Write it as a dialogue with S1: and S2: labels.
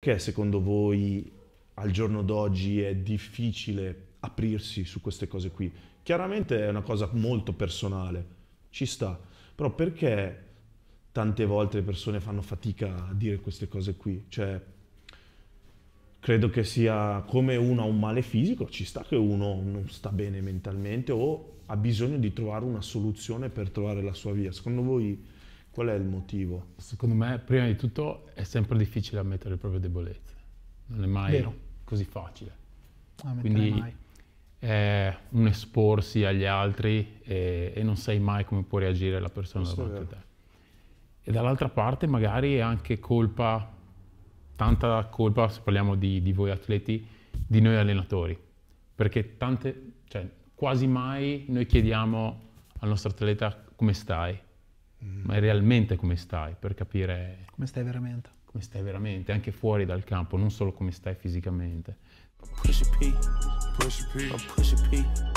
S1: Perché secondo voi al giorno d'oggi è difficile aprirsi su queste cose qui? Chiaramente è una cosa molto personale, ci sta, però perché tante volte le persone fanno fatica a dire queste cose qui? Cioè, credo che sia come uno ha un male fisico, ci sta che uno non sta bene mentalmente o ha bisogno di trovare una soluzione per trovare la sua via. Secondo voi Qual è il motivo?
S2: Secondo me, prima di tutto, è sempre difficile ammettere le proprie debolezze. Non è mai Vero. così facile. Ah, Quindi mai. è eh, un esporsi agli altri e, e, non sai mai come può reagire la persona Questo davanti a te. E dall'altra parte magari è anche colpa, tanta colpa, se parliamo di, di voi atleti, di noi allenatori. Perché tante, cioè, quasi mai noi chiediamo al nostro atleta come stai, Mm. ma è realmente come stai, per capire... Come stai veramente. Come stai veramente, anche fuori dal campo, non solo come stai fisicamente. Push a P, push a P, push a P.